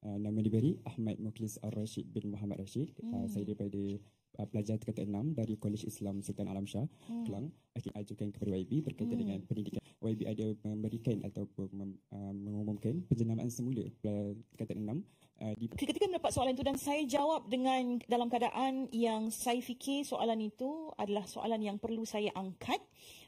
Uh, nama diberi Ahmad Muklis Al-Rashid bin Muhammad Rashid. Uh, hmm. Uh, saya daripada uh, pelajar tingkat 6 dari Kolej Islam Sultan Alam Shah, hmm. Kelang. Akhirnya ajukan kepada YB berkaitan hmm. dengan pendidikan. YB ada memberikan ataupun uh, mem, uh, mengumumkan penjenamaan semula tingkat enam. Ketika mendapat soalan itu dan saya jawab dengan dalam keadaan yang saya fikir soalan itu adalah soalan yang perlu saya angkat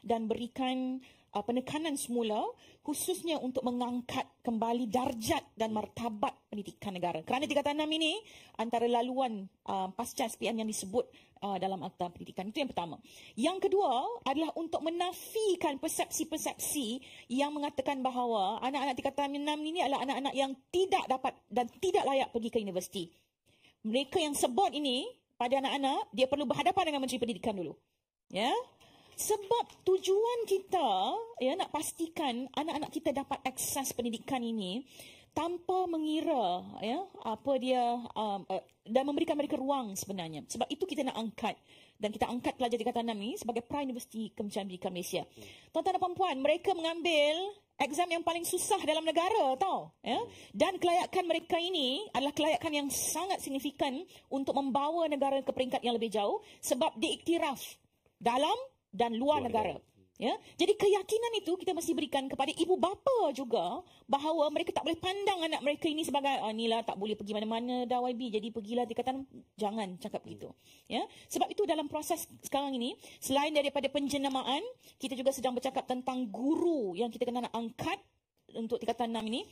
dan berikan uh, penekanan semula khususnya untuk mengangkat kembali darjat dan martabat pendidikan negara. Kerana Tiga Tanam ini antara laluan uh, pasca SPM yang disebut uh, dalam Akta Pendidikan. Itu yang pertama. Yang kedua adalah untuk menafikan persepsi-persepsi yang mengatakan bahawa anak-anak Tiga Tanam ini adalah anak-anak yang tidak dapat dan tidak layak pergi ke universiti. Mereka yang sebut ini pada anak-anak, dia perlu berhadapan dengan Menteri Pendidikan dulu. Ya? Sebab tujuan kita ya nak pastikan anak-anak kita dapat akses pendidikan ini tanpa mengira ya apa dia um, uh, dan memberikan mereka ruang sebenarnya. Sebab itu kita nak angkat dan kita angkat pelajar di Katanam ini sebagai Prime University Kemchan di Malaysia. Hmm. Tuan-tuan dan puan-puan, mereka mengambil exam yang paling susah dalam negara tau ya hmm. dan kelayakan mereka ini adalah kelayakan yang sangat signifikan untuk membawa negara ke peringkat yang lebih jauh sebab diiktiraf dalam dan luar negara. Ya. Jadi keyakinan itu kita mesti berikan kepada ibu bapa juga bahawa mereka tak boleh pandang anak mereka ini sebagai ah, inilah tak boleh pergi mana-mana dah YB jadi pergilah dia kata jangan cakap begitu. Ya. Sebab itu dalam proses sekarang ini selain daripada penjenamaan kita juga sedang bercakap tentang guru yang kita kena nak angkat untuk tingkatan 6 ini